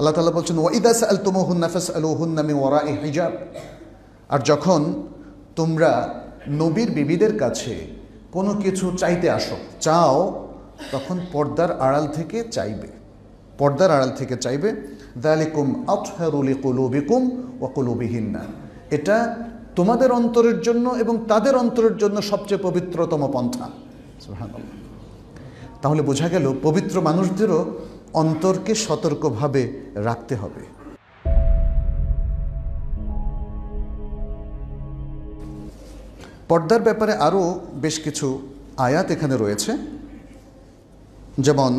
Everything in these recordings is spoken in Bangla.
আল্লাহ তালা বলছেন ওয়াইদাস আল তুমহুন্না ফাস আলহুন্না মিন ওয়ারা এ হিজাব আর যখন তোমরা নবীর বিবিদের কাছে কোনো কিছু চাইতে আসো চাও তখন পর্দার আড়াল থেকে চাইবে পর্দার আড়াল থেকে চাইবে দালিকুম আতহারুলি কুলুবিকুম ও না এটা তোমাদের অন্তরের জন্য এবং তাদের অন্তরের জন্য সবচেয়ে পবিত্রতম পন্থা তাহলে বোঝা গেল পবিত্র মানুষদেরও অন্তরকে সতর্কভাবে রাখতে হবে পর্দার ব্যাপারে আরও বেশ কিছু আয়াত এখানে রয়েছে যেমন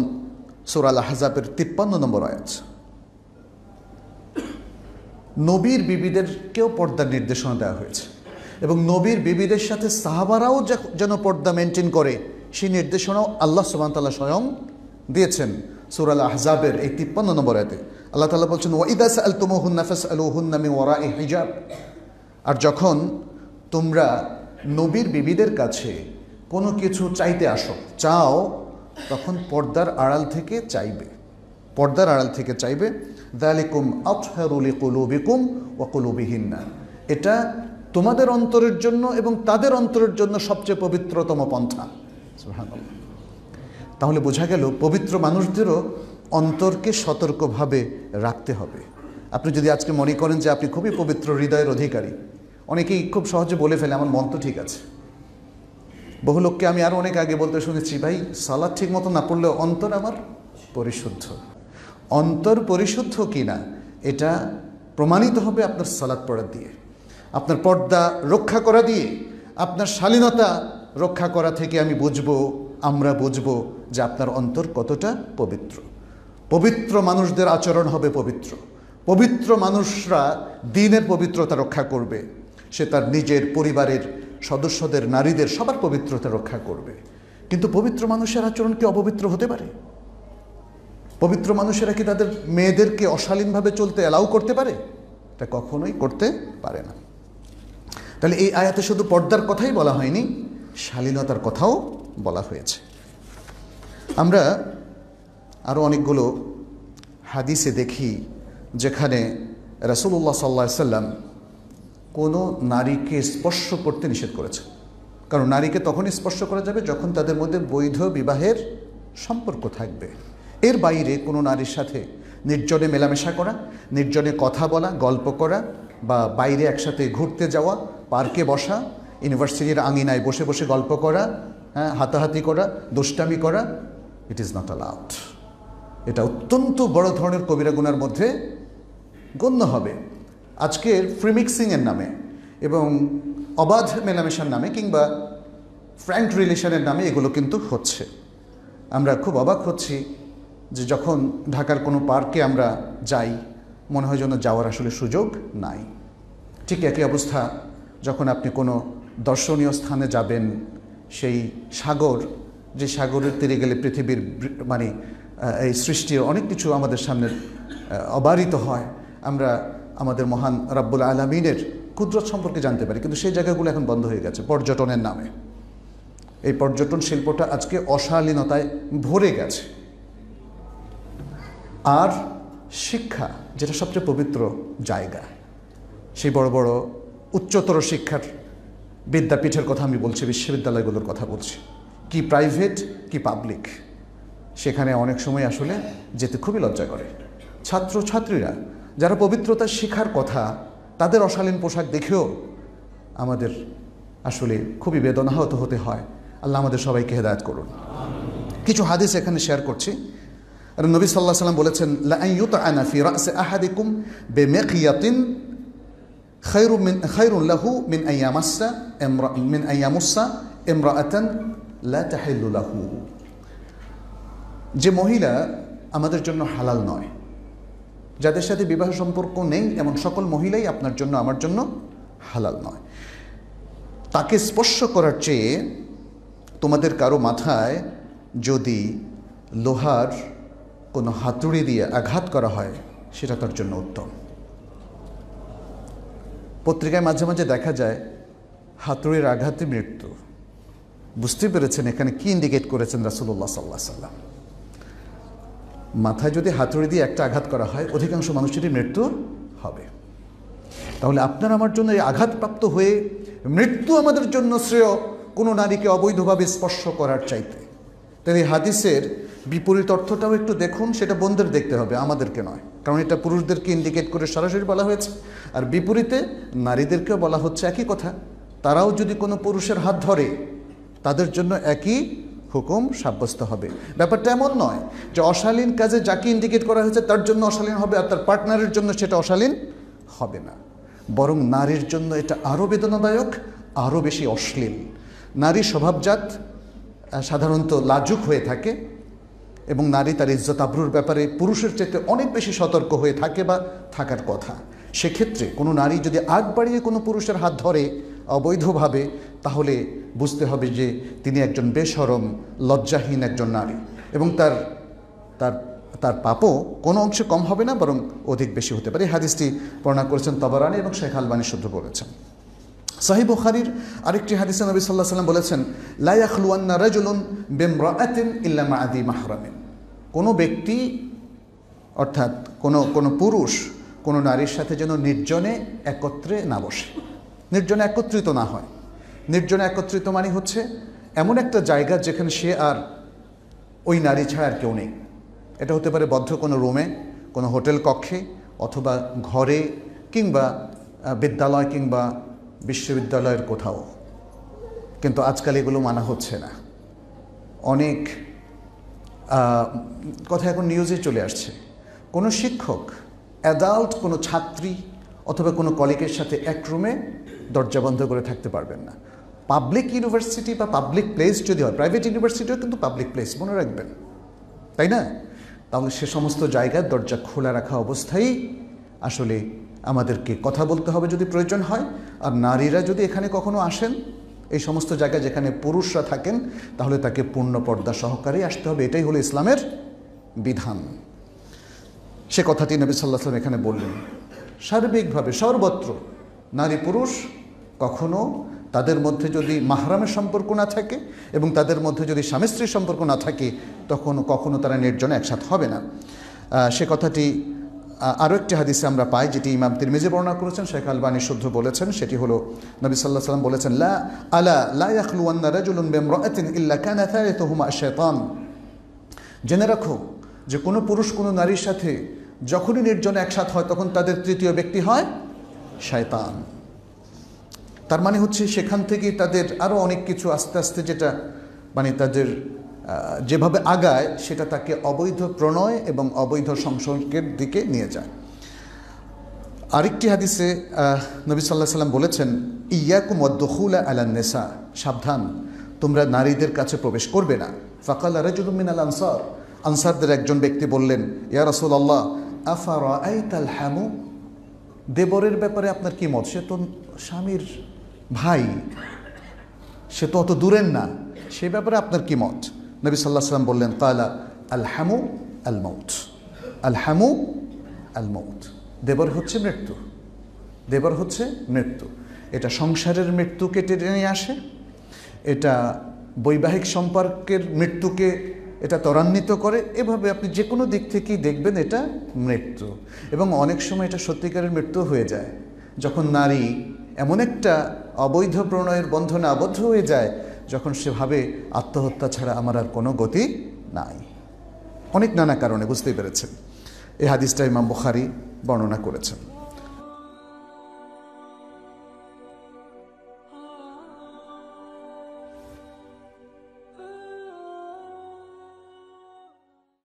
সোরাল হাজাবের তিপ্পান্ন নম্বর আয়াত নবীর বিবিদেরকেও পর্দার নির্দেশনা দেওয়া হয়েছে এবং নবীর বিবিদের সাথে সাহাবারাও যেন পর্দা মেনটেন করে সেই নির্দেশনাও আল্লাহ তাল্লাহ স্বয়ং দিয়েছেন সুরাল আহজাবের এই তিপ্পান্ন নম্বর আয়তে আল্লাহ তালা বলছেন ওয়াইদাস আল তুমহুন্না নাফাস আলুহুন্না মি ওয়ারা এ হিজাব আর যখন তোমরা নবীর বিবিদের কাছে কোনো কিছু চাইতে আসো চাও তখন পর্দার আড়াল থেকে চাইবে পর্দার আড়াল থেকে চাইবে দালিকুম আফহারুলি কুলুবিকুম ও না এটা তোমাদের অন্তরের জন্য এবং তাদের অন্তরের জন্য সবচেয়ে পবিত্রতম পন্থা সুহানুল্লাহ তাহলে বোঝা গেল পবিত্র মানুষদেরও অন্তরকে সতর্কভাবে রাখতে হবে আপনি যদি আজকে মনে করেন যে আপনি খুবই পবিত্র হৃদয়ের অধিকারী অনেকেই খুব সহজে বলে ফেলে আমার মন তো ঠিক আছে বহু লোককে আমি আরও অনেক আগে বলতে শুনেছি ভাই সালাদ ঠিক মতো না পড়লে অন্তর আমার পরিশুদ্ধ অন্তর পরিশুদ্ধ কিনা এটা প্রমাণিত হবে আপনার সালাদ পড়া দিয়ে আপনার পর্দা রক্ষা করা দিয়ে আপনার শালীনতা রক্ষা করা থেকে আমি বুঝবো আমরা বুঝব যে আপনার অন্তর কতটা পবিত্র পবিত্র মানুষদের আচরণ হবে পবিত্র পবিত্র মানুষরা দিনের পবিত্রতা রক্ষা করবে সে তার নিজের পরিবারের সদস্যদের নারীদের সবার পবিত্রতা রক্ষা করবে কিন্তু পবিত্র মানুষের আচরণ কি অপবিত্র হতে পারে পবিত্র মানুষেরা কি তাদের মেয়েদেরকে অশালীনভাবে চলতে অ্যালাউ করতে পারে তা কখনোই করতে পারে না তাহলে এই আয়াতে শুধু পর্দার কথাই বলা হয়নি শালীনতার কথাও বলা হয়েছে আমরা আরও অনেকগুলো হাদিসে দেখি যেখানে রাসুল্লাহ সাল্লা সাল্লাম কোনো নারীকে স্পর্শ করতে নিষেধ করেছে কারণ নারীকে তখনই স্পর্শ করা যাবে যখন তাদের মধ্যে বৈধ বিবাহের সম্পর্ক থাকবে এর বাইরে কোনো নারীর সাথে নির্জনে মেলামেশা করা নির্জনে কথা বলা গল্প করা বা বাইরে একসাথে ঘুরতে যাওয়া পার্কে বসা ইউনিভার্সিটির আঙিনায় বসে বসে গল্প করা হ্যাঁ হাতাহাতি করা দুষ্টামি করা ইট ইজ নট অ্যালাউড এটা অত্যন্ত বড় ধরনের কবিরাগুনার মধ্যে গণ্য হবে আজকের ফ্রিমিক্সিংয়ের নামে এবং অবাধ মেলামেশার নামে কিংবা ফ্র্যাঙ্ক রিলেশনের নামে এগুলো কিন্তু হচ্ছে আমরা খুব অবাক হচ্ছি যে যখন ঢাকার কোনো পার্কে আমরা যাই মনে হয় যেন যাওয়ার আসলে সুযোগ নাই ঠিক একই অবস্থা যখন আপনি কোনো দর্শনীয় স্থানে যাবেন সেই সাগর যে সাগরের তীরে গেলে পৃথিবীর মানে এই সৃষ্টির অনেক কিছু আমাদের সামনে অবারিত হয় আমরা আমাদের মহান রাব্বুল আলমিনের কুদরত সম্পর্কে জানতে পারি কিন্তু সেই জায়গাগুলো এখন বন্ধ হয়ে গেছে পর্যটনের নামে এই পর্যটন শিল্পটা আজকে অশালীনতায় ভরে গেছে আর শিক্ষা যেটা সবচেয়ে পবিত্র জায়গা সেই বড় বড় উচ্চতর শিক্ষার বিদ্যাপীঠের কথা আমি বলছি বিশ্ববিদ্যালয়গুলোর কথা বলছি কি প্রাইভেট কি পাবলিক সেখানে অনেক সময় আসলে যেতে খুবই লজ্জা করে ছাত্র ছাত্রীরা যারা পবিত্রতা শেখার কথা তাদের অশালীন পোশাক দেখেও আমাদের আসলে খুবই বেদনাহত হতে হয় আল্লাহ আমাদের সবাইকে হেদায়ত করুন কিছু হাদিস এখানে শেয়ার করছি নবী সাল্লাহ সাল্লাম বলেছেন خير من خير له من أن يمس امرأ من أن يمس امرأة لا تحل له যে মহিলা আমাদের জন্য হালাল নয় যাদের সাথে বিবাহ সম্পর্ক নেই এমন সকল মহিলাই আপনার জন্য আমার জন্য হালাল নয় তাকে স্পর্শ করার চেয়ে তোমাদের কারো মাথায় যদি লোহার কোনো হাতুড়ি দিয়ে আঘাত করা হয় সেটা তার জন্য উত্তম পত্রিকায় মাঝে মাঝে দেখা যায় হাতুড়ির আঘাতে মৃত্যু বুঝতে পেরেছেন এখানে কি ইন্ডিকেট করেছেন রাসুল্লাহ সাল্লাহ সাল্লাম মাথায় যদি হাতুড়ি দিয়ে একটা আঘাত করা হয় অধিকাংশ মানুষেরই মৃত্যু হবে তাহলে আপনার আমার জন্য এই আঘাতপ্রাপ্ত হয়ে মৃত্যু আমাদের জন্য শ্রেয় কোনো নারীকে অবৈধভাবে স্পর্শ করার চাইতে তাই হাদিসের বিপরীত অর্থটাও একটু দেখুন সেটা বোনদের দেখতে হবে আমাদেরকে নয় কারণ এটা পুরুষদেরকে ইন্ডিকেট করে সরাসরি বলা হয়েছে আর বিপরীতে নারীদেরকেও বলা হচ্ছে একই কথা তারাও যদি কোনো পুরুষের হাত ধরে তাদের জন্য একই হুকুম সাব্যস্ত হবে ব্যাপারটা এমন নয় যে অশালীন কাজে যাকে ইন্ডিকেট করা হয়েছে তার জন্য অশালীন হবে আর তার পার্টনারের জন্য সেটা অশালীন হবে না বরং নারীর জন্য এটা আরও বেদনাদায়ক আরও বেশি অশ্লীল নারী স্বভাবজাত সাধারণত লাজুক হয়ে থাকে এবং নারী তার ইজ্জত আব্রুর ব্যাপারে পুরুষের চাইতে অনেক বেশি সতর্ক হয়ে থাকে বা থাকার কথা সেক্ষেত্রে কোনো নারী যদি আগ বাড়িয়ে কোনো পুরুষের হাত ধরে অবৈধভাবে তাহলে বুঝতে হবে যে তিনি একজন বেসরম লজ্জাহীন একজন নারী এবং তার তার তার পাপও কোনো অংশে কম হবে না বরং অধিক বেশি হতে পারে হাদিসটি বর্ণনা করেছেন তবরানি এবং শেখ আলবানি শুদ্ধ করেছেন সাহিব বুখারির আরেকটি হাদিসে নবী সাল্লাহ সাল্লাম বলেছেন লাইয়াখলুয়ান্না রাজুলুন বেমরাতিন ইল্লামা আদি মাহরামিন কোনো ব্যক্তি অর্থাৎ কোনো কোনো পুরুষ কোনো নারীর সাথে যেন নির্জনে একত্রে না বসে নির্জনে একত্রিত না হয় নির্জনে একত্রিত মানে হচ্ছে এমন একটা জায়গা যেখানে সে আর ওই নারী ছাড়া আর কেউ নেই এটা হতে পারে বদ্ধ কোনো রুমে কোনো হোটেল কক্ষে অথবা ঘরে কিংবা বিদ্যালয় কিংবা বিশ্ববিদ্যালয়ের কোথাও কিন্তু আজকাল এগুলো মানা হচ্ছে না অনেক কথা এখন নিউজে চলে আসছে কোনো শিক্ষক অ্যাডাল্ট কোনো ছাত্রী অথবা কোনো কলেজের সাথে এক রুমে দরজা বন্ধ করে থাকতে পারবেন না পাবলিক ইউনিভার্সিটি বা পাবলিক প্লেস যদি হয় প্রাইভেট ইউনিভার্সিটিও কিন্তু পাবলিক প্লেস মনে রাখবেন তাই না তাহলে সে সমস্ত জায়গার দরজা খোলা রাখা অবস্থায় আসলে আমাদেরকে কথা বলতে হবে যদি প্রয়োজন হয় আর নারীরা যদি এখানে কখনো আসেন এই সমস্ত জায়গায় যেখানে পুরুষরা থাকেন তাহলে তাকে পূর্ণ পর্দা সহকারে আসতে হবে এটাই হলো ইসলামের বিধান সে কথাটি নবী সাল্লাহ সাল্লাম এখানে বললেন সার্বিকভাবে সর্বত্র নারী পুরুষ কখনো তাদের মধ্যে যদি মাহরামের সম্পর্ক না থাকে এবং তাদের মধ্যে যদি স্বামী স্ত্রীর সম্পর্ক না থাকে তখন কখনো তারা নির্জনে একসাথে হবে না সে কথাটি আরও একটি হাদিসে আমরা পাই যেটি ইমাম তিরমিজি বর্ণনা করেছেন শেখ আলবানি শুদ্ধ বলেছেন সেটি হলো নবী সাল্লাহ সাল্লাম বলেছেন লা আলা লা ইয়াখলুয়ান্না রাজুলুন বিমরাআতিন ইল্লা কানা থালিথুহুমা আশ-শাইতান জেনে রাখো যে কোনো পুরুষ কোনো নারীর সাথে যখনই নির্জন একসাথ হয় তখন তাদের তৃতীয় ব্যক্তি হয় শয়তান তার মানে হচ্ছে সেখান থেকে তাদের আরও অনেক কিছু আস্তে আস্তে যেটা মানে তাদের যেভাবে আগায় সেটা তাকে অবৈধ প্রণয় এবং অবৈধ সংসর্গের দিকে নিয়ে যায় আরেকটি হাদিসে নবী সাল্লাহ সাল্লাম বলেছেন ইয়াকুম অদ্দহুলা আলান্নেসা সাবধান তোমরা নারীদের কাছে প্রবেশ করবে না ফাকাল আরাজুদ্দিন আল আনসার আনসারদের একজন ব্যক্তি বললেন ইয়া রসুল আল্লাহ আফার আল হ্যামু দেবরের ব্যাপারে আপনার কী মত সে তো স্বামীর ভাই সে তো অত দূরের না সে ব্যাপারে আপনার কী মত নবী সাল্লাহ সাল্লাম বললেন কালা হামু আল মৌত হামু আল মৌত দেবর হচ্ছে মৃত্যু দেবর হচ্ছে মৃত্যু এটা সংসারের মৃত্যুকে টেনে আসে এটা বৈবাহিক সম্পর্কের মৃত্যুকে এটা ত্বরান্বিত করে এভাবে আপনি যে কোনো দিক থেকেই দেখবেন এটা মৃত্যু এবং অনেক সময় এটা সত্যিকারের মৃত্যু হয়ে যায় যখন নারী এমন একটা অবৈধ প্রণয়ের বন্ধনে আবদ্ধ হয়ে যায় যখন সে ভাবে আত্মহত্যা ছাড়া আমার আর কোনো গতি নাই অনেক নানা কারণে বুঝতেই পেরেছেন এই হাদিসটা ইমাম বুখারি বর্ণনা করেছেন